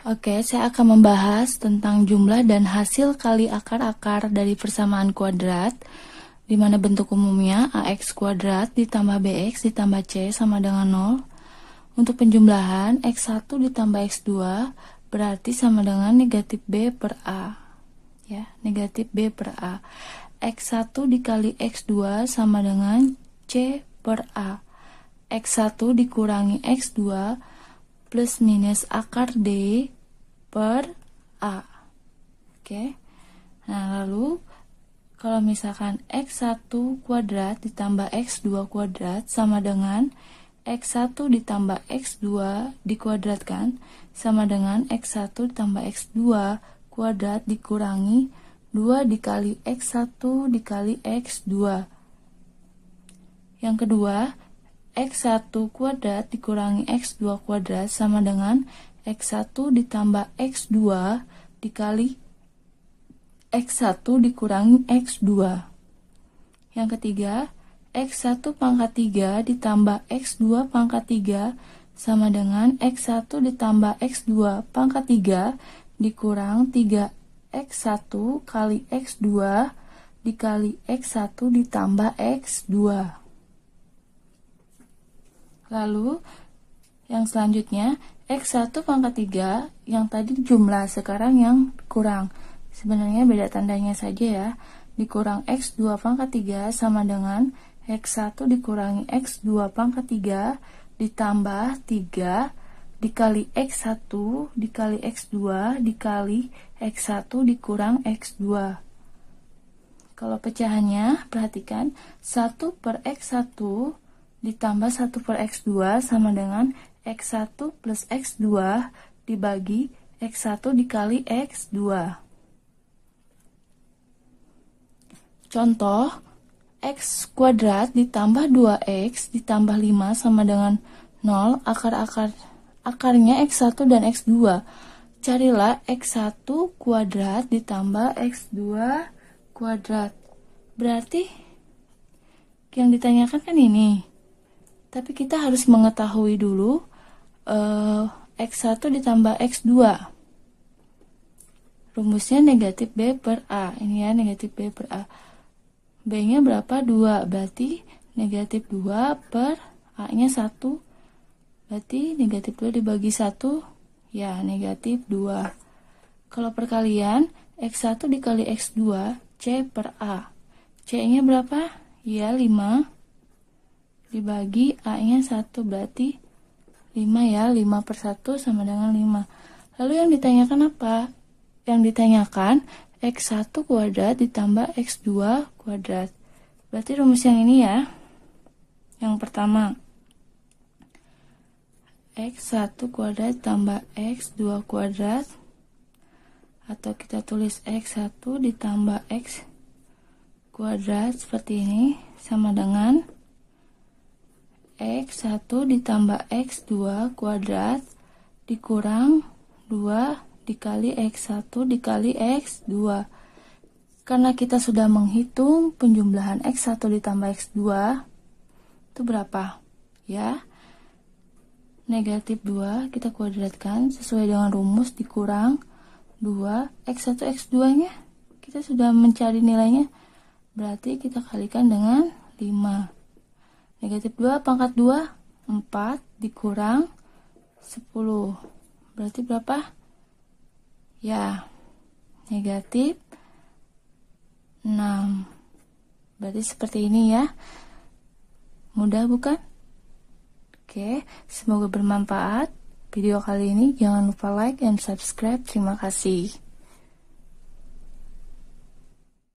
Oke, saya akan membahas tentang jumlah dan hasil kali akar-akar dari persamaan kuadrat di mana bentuk umumnya AX kuadrat ditambah BX ditambah C sama dengan 0. Untuk penjumlahan, X1 ditambah X2 berarti sama dengan negatif B per A. Ya, negatif B per A. X1 dikali X2 sama dengan C per A. X1 dikurangi X2 plus minus akar D per A. Oke. Okay. Nah, lalu kalau misalkan X1 kuadrat ditambah X2 kuadrat sama dengan X1 ditambah X2 dikuadratkan sama dengan X1 ditambah X2 kuadrat dikurangi 2 dikali X1 dikali X2. Yang kedua, X1 kuadrat dikurangi X2 kuadrat sama dengan X1 ditambah X2 dikali X1 dikurangi X2. Yang ketiga, X1 pangkat 3 ditambah X2 pangkat 3 sama dengan X1 ditambah X2 pangkat 3 dikurang 3 X1 kali X2 dikali X1 ditambah X2. Lalu yang selanjutnya X1 pangkat 3 yang tadi jumlah sekarang yang kurang. Sebenarnya beda tandanya saja ya. Dikurang X2 pangkat 3 sama dengan X1 dikurangi X2 pangkat 3 ditambah 3 dikali X1 dikali X2 dikali X1 dikurang X2. Kalau pecahannya, perhatikan 1 per X1 ditambah 1 per X2 sama dengan X1 plus X2 dibagi X1 dikali X2. Contoh, X kuadrat ditambah 2X ditambah 5 sama dengan 0 akar-akar akarnya X1 dan X2. Carilah X1 kuadrat ditambah X2 kuadrat. Berarti yang ditanyakan kan ini. Tapi kita harus mengetahui dulu uh, eh, X1 ditambah X2. Rumusnya negatif B per A. Ini ya, negatif B per A. B-nya berapa? 2. Berarti negatif 2 per A-nya 1. Berarti negatif 2 dibagi 1, ya negatif 2. Kalau perkalian, X1 dikali X2, C per A. C-nya berapa? Ya, 5 dibagi A-nya 1 berarti 5 ya 5 per 1 sama dengan 5 lalu yang ditanyakan apa? yang ditanyakan X1 kuadrat ditambah X2 kuadrat berarti rumus yang ini ya yang pertama X1 kuadrat ditambah X2 kuadrat atau kita tulis X1 ditambah X kuadrat seperti ini sama dengan X1 ditambah X2 kuadrat dikurang 2 dikali X1 dikali X2. Karena kita sudah menghitung penjumlahan X1 ditambah X2 itu berapa? Ya. Negatif 2 kita kuadratkan sesuai dengan rumus dikurang 2 X1 X2-nya. Kita sudah mencari nilainya. Berarti kita kalikan dengan 5. Negatif 2 pangkat 2, 4 dikurang 10. Berarti berapa? Ya, negatif 6. Berarti seperti ini ya. Mudah bukan? Oke, semoga bermanfaat. Video kali ini jangan lupa like and subscribe. Terima kasih.